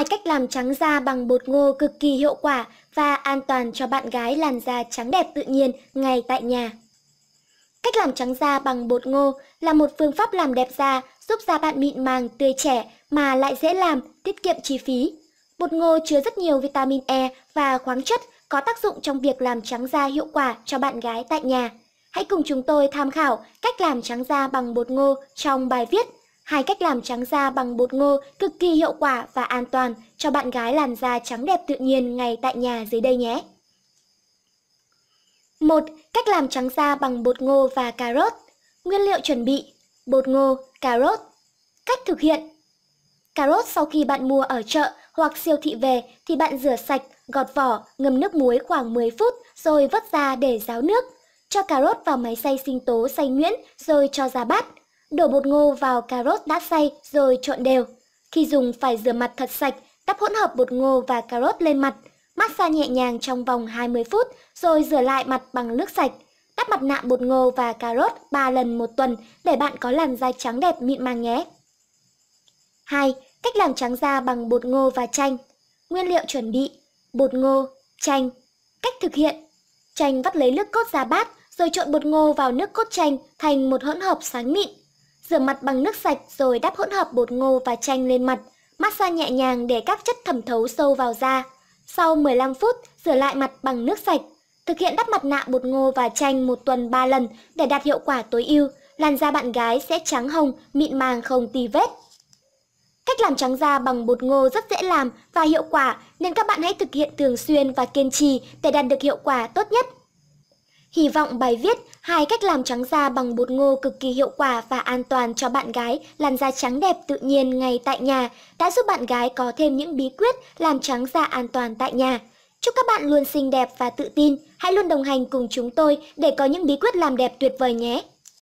hai cách làm trắng da bằng bột ngô cực kỳ hiệu quả và an toàn cho bạn gái làn da trắng đẹp tự nhiên ngay tại nhà. Cách làm trắng da bằng bột ngô là một phương pháp làm đẹp da giúp da bạn mịn màng, tươi trẻ mà lại dễ làm, tiết kiệm chi phí. Bột ngô chứa rất nhiều vitamin E và khoáng chất có tác dụng trong việc làm trắng da hiệu quả cho bạn gái tại nhà. Hãy cùng chúng tôi tham khảo cách làm trắng da bằng bột ngô trong bài viết Hai cách làm trắng da bằng bột ngô cực kỳ hiệu quả và an toàn cho bạn gái làn da trắng đẹp tự nhiên ngay tại nhà dưới đây nhé. 1. Cách làm trắng da bằng bột ngô và cà rốt. Nguyên liệu chuẩn bị: bột ngô, cà rốt. Cách thực hiện: Cà rốt sau khi bạn mua ở chợ hoặc siêu thị về thì bạn rửa sạch, gọt vỏ, ngâm nước muối khoảng 10 phút rồi vớt ra để ráo nước. Cho cà rốt vào máy xay sinh tố xay nhuyễn rồi cho ra bát Đổ bột ngô vào cà rốt đã xay rồi trộn đều. Khi dùng phải rửa mặt thật sạch, đắp hỗn hợp bột ngô và cà rốt lên mặt. Massage nhẹ nhàng trong vòng 20 phút rồi rửa lại mặt bằng nước sạch. Đắp mặt nạ bột ngô và cà rốt 3 lần một tuần để bạn có làn da trắng đẹp mịn màng nhé. 2. Cách làm trắng da bằng bột ngô và chanh. Nguyên liệu chuẩn bị: bột ngô, chanh. Cách thực hiện: chanh vắt lấy nước cốt ra bát rồi trộn bột ngô vào nước cốt chanh thành một hỗn hợp sáng mịn. Rửa mặt bằng nước sạch rồi đắp hỗn hợp bột ngô và chanh lên mặt, massage nhẹ nhàng để các chất thẩm thấu sâu vào da. Sau 15 phút, rửa lại mặt bằng nước sạch. Thực hiện đắp mặt nạ bột ngô và chanh một tuần 3 lần để đạt hiệu quả tối ưu, làn da bạn gái sẽ trắng hồng, mịn màng không tì vết. Cách làm trắng da bằng bột ngô rất dễ làm và hiệu quả nên các bạn hãy thực hiện thường xuyên và kiên trì để đạt được hiệu quả tốt nhất. Hy vọng bài viết hai cách làm trắng da bằng bột ngô cực kỳ hiệu quả và an toàn cho bạn gái làn da trắng đẹp tự nhiên ngay tại nhà đã giúp bạn gái có thêm những bí quyết làm trắng da an toàn tại nhà. Chúc các bạn luôn xinh đẹp và tự tin. Hãy luôn đồng hành cùng chúng tôi để có những bí quyết làm đẹp tuyệt vời nhé.